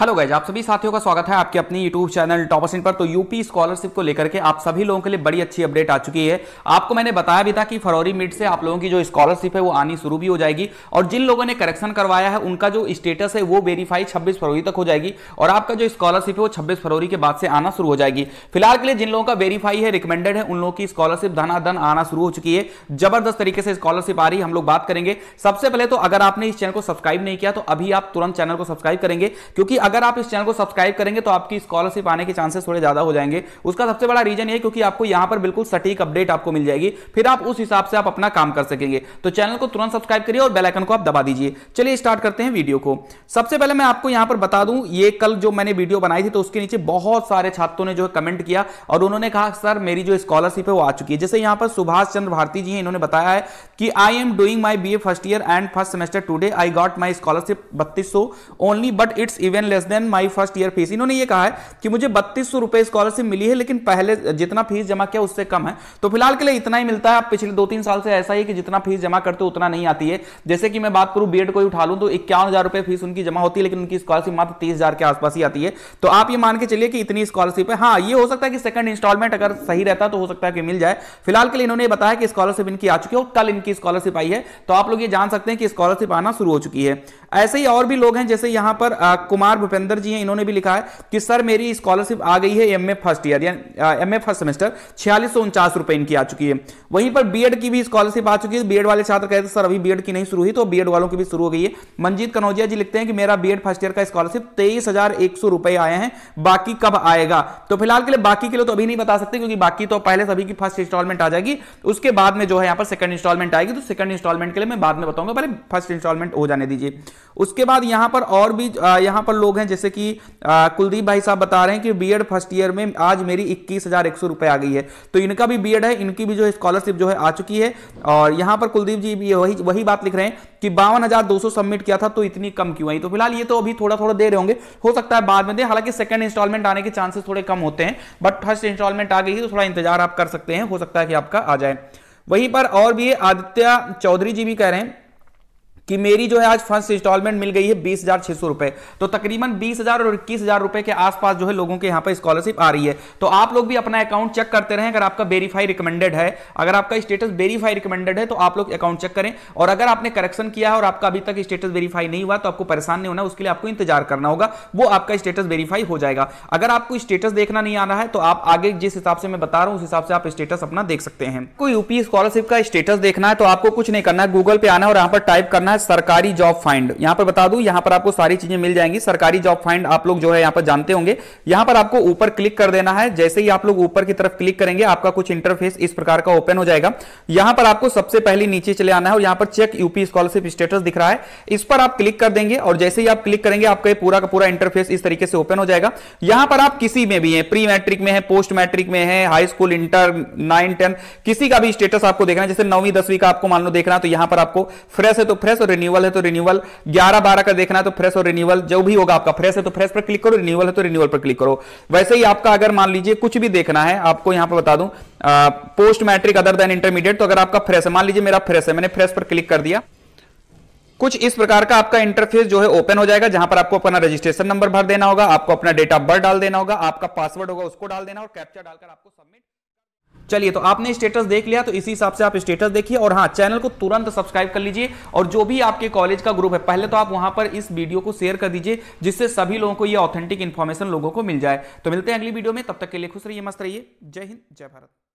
hello guys आप सभी साथियों का स्वागत है आपके अपने यूट्यूब चैनल टॉपर्स इन पर तो यूपी स्कॉलरशिप को लेकर के आप सभी लोगों के लिए बड़ी अच्छी अपडेट आ चुकी है आपको मैंने बताया भी था कि फरवरी मिड से आप लोगों की जो स्कॉलरशिप है वो आनी शुरू भी हो जाएगी और जिन लोगों ने करेक्शन करवाया है उनका जो स्टेटस है वो वेरीफाई छब्बीस फरवरी तक हो जाएगी और आपका जो स्कॉलरशिप है वो छब्बीस फरवरी के बाद से आना शुरू हो जाएगी फिलहाल के लिए जिन लोगों का वेरीफाई है रिकमेंडेड है उन लोगों की स्कॉलरशिप धनाधन आना शुरू हो चुकी है जबरदस्त तरीके से स्कॉलरशिप आ रही हम लोग बात करेंगे सबसे पहले तो अगर आपने इस चैनल को सब्सक्राइब नहीं किया तो अभी आप तुरंत चैनल को सब्सक्राइब करेंगे क्योंकि अगर आप इस चैनल को सब्सक्राइब करेंगे तो आपकी स्कॉलरशिप आने के चांसेस थोड़े ज्यादा हो जाएंगे उसका सबसे बड़ा रीजन ये क्योंकि आपको यहां पर बिल्कुल सटीक अपडेट आपको मिल जाएगी फिर आप उस हिसाब से आप अपना काम कर सकेंगे तो चैनल को तुरंत सब्सक्राइब करिए और बेलाइकन को आप दबा दीजिए चलिए स्टार्ट करते हैं वीडियो को सबसे पहले मैं आपको यहां पर बता दूं ये कल जो मैंने वीडियो बनाई थी तो उसके नीचे बहुत सारे छात्रों ने जो है कमेंट किया और उन्होंने कहा सर मेरी जो स्कॉलरशिप है वो आ चुकी है जैसे यहां पर सुभाष चंद्र भारती जी इन्होंने बताया है कि I am doing my B first year and first semester today I got my scholarship बत्तीस only but it's even less less than my first year fees इन्होंने ये कहा है कि मुझे बत्तीस सौ स्कॉलरशिप मिली है लेकिन पहले जितना फीस जमा किया उससे कम है तो फिलहाल के लिए इतना ही मिलता है आप पिछले दो तीन साल से ऐसा ही कि जितना फीस जमा करते हो उतना नहीं आती है जैसे कि मैं बात करूं बीएड को उठा लूं तो इक्यावन रुपए फीस उनकी जमा होती है लेकिन उनकी स्कॉलरशिप मात्र तीस के आसपास ही आती है तो आप ये मान के चलिए कि इतनी स्कॉलरशिप है हाँ ये हो सकता है कि सेकंड इंस्टॉलमेंट अगर सही रहता तो हो सकता है कि मिल जाए फिलहाल के लिए इन्होंने बताया कि स्कॉलरशिप इनकी आ चुकी है और कल इनकी स्कॉलरशिप आई है तो आप लोग ये जान सकते हैं कि स्कॉलरशिप आना शुरू हो चुकी है ऐसे ही और भी लोग हैं जैसे यहां पर आ, कुमार भूपेंद्र जी हैं इन्होंने भी लिखा है कि सर मेरी स्कॉलरशिप आ गई है M first year M first semester छियालीस सौ उनचास रुपए इनकी आ चुकी है वहीं पर बीएड की भी स्कॉलरशिप आ चुकी है बीएड वाले छात्र कहते हैं सर अभी बीएड की नहीं शुरू हुई तो बीएड वालों की भी शुरू हो गई है मंजीत कनौजिया जी लिखते हैं कि मेरा बीएड फर्स्ट ईयर का स्कॉलरशिप तेईस रुपए आए हैं बाकी कब आएगा तो फिलहाल के लिए बाकी के लिए तो अभी नहीं बता सकते क्योंकि बाकी तो पहले सभी की फर्स्ट इंस्टॉलमेंट आ जाएगी उसके बाद में जो है यहाँ पर सेकंड इंस्टॉलमेंट आएगी तो सेकंड इंस्टॉलमेंट के लिए मैं बाद में बताऊंगा पहले फर्स्ट इंस्टॉलमेंट हो जाने दीजिए उसके बाद यहां पर और भी यहां पर लोग लोग हैं जैसे कि कुलदीप भाई साहब बता रहे हैं कि बीएड फर्स्ट ईयर में आज मेरी इक्कीस हजार एक सौ रुपए आ गई है तो इनका भी बीएड है इनकी भी जो स्कॉलरशिप जो है आ चुकी है और यहां पर कुलदीप जी भी वही वही बात लिख रहे हैं कि बावन हजार दो सौ सबमिट किया था तो इतनी कम क्यों आई तो फिलहाल ये तो अभी थोड़ा थोड़ा दे रहे होंगे हो सकता है बाद में दे हालांकि सेकंड इंस्टॉलमेंट आने के चांसेस थोड़े कम होते हैं बट फर्स्ट इंस्टॉलमेंट आ गई है तो थोड़ा इंतजार आप कर सकते हैं हो सकता है कि आपका आ जाए वहीं पर और भी आदित्य चौधरी जी भी कह रहे हैं कि मेरी जो है आज फर्स्ट इंस्टॉलमेंट मिल गई है बीस हजार छह सौ रुपए तो तकरीबन बीस हजार और इक्कीस हजार रुपए के आसपास जो है लोगों के यहाँ पर स्कॉलरशिप आ रही है तो आप लोग भी अपना अकाउंट चेक करते रहें अगर आपका वेरीफाई रिकमेंडेड है अगर आपका स्टेटस वेरीफाई रिकमेंडेड है तो आप लोग अकाउंट चेक करें और अगर आपने करेक्शन किया है और आपका अभी तक स्टेटस वेरीफाई नहीं हुआ तो आपको परेशान नहीं होना उसके लिए आपको इंतजार करना होगा वो आपका स्टेटस वेरीफाई हो जाएगा अगर आपको स्टेटस देखना नहीं आ रहा है तो आप आगे जिस हिसाब से मैं बता रहा हूँ उस हिसाब से आप स्टेटस अपना देख सकते हैं कोई यूपी स्कॉलरशिप का स्टेटस देखना है तो आपको कुछ नहीं करना है गूगल पे आना है और यहाँ पर टाइप करना है है सरकारी जॉब फाइंड यहां पर बता दू यहां पर आपको सारी चीजें मिल जाएंगी सरकारी जॉब फाइंड आप लोग जो है यहां पर जानते होंगे यहां पर आपको ऊपर क्लिक कर देना है जैसे ही आप लोग ऊपर की तरफ क्लिक करेंगे आपका कुछ इंटरफेस इस प्रकार का ओपन हो जाएगा यहां पर आपको सबसे पहले नीचे चले आना है और यहां पर चेक यूपी स्कॉलरशिप स्टेटस दिख रहा है इस पर आप क्लिक कर देंगे और जैसे ही आप क्लिक करेंगे आपका पूरा का पूरा इंटरफेस इस तरीके से ओपन हो जाएगा यहां पर आप किसी में भी है प्री मैट्रिक में है पोस्ट मैट्रिक में है high school inter nine ten किसी का भी स्टेटस आपको देखना है जैसे नौवीं दसवीं का आपको मान लो देखना तो यहां पर आपको फ्रेश है तो फ्रेश रिन्यूअल है तो रिन्यूअल ग्यारह बारह का देखना है तो फ्रेश और रिन्यूअल जो भी होगा आपका फ्रेश है तो फ्रेश पर क्लिक करो रिन्यूअल है तो रिन्यूअल पर क्लिक करो वैसे ही आपका अगर मान लीजिए कुछ भी देखना है आपको यहां पर बता दूं post matric other than intermediate तो अगर आपका फ्रेश है मान लीजिए मेरा फ्रेश है मैंने फ्रेश पर क्लिक कर दिया कुछ इस प्रकार का आपका इंटरफेस जो है ओपन हो जाएगा जहां पर आपको अपना रजिस्ट्रेशन नंबर भर देना होगा आपको अपना डेट ऑफ बर्थ डाल देना होगा आपका पासवर्ड होगा उसको डाल देना और कैप्चर डालकर आपको सबमिट चलिए तो आपने स्टेटस देख लिया तो इसी हिसाब से आप स्टेटस देखिए और हाँ चैनल को तुरंत सब्सक्राइब कर लीजिए और जो भी आपके कॉलेज का ग्रुप है पहले तो आप वहां पर इस वीडियो को शेयर कर दीजिए जिससे सभी लोगों को यह ऑथेंटिक इन्फॉर्मेशन लोगों को मिल जाए तो मिलते हैं अगली वीडियो में तब तक के लिए खुश रहिए मस्त रहिए जय हिंद जय भारत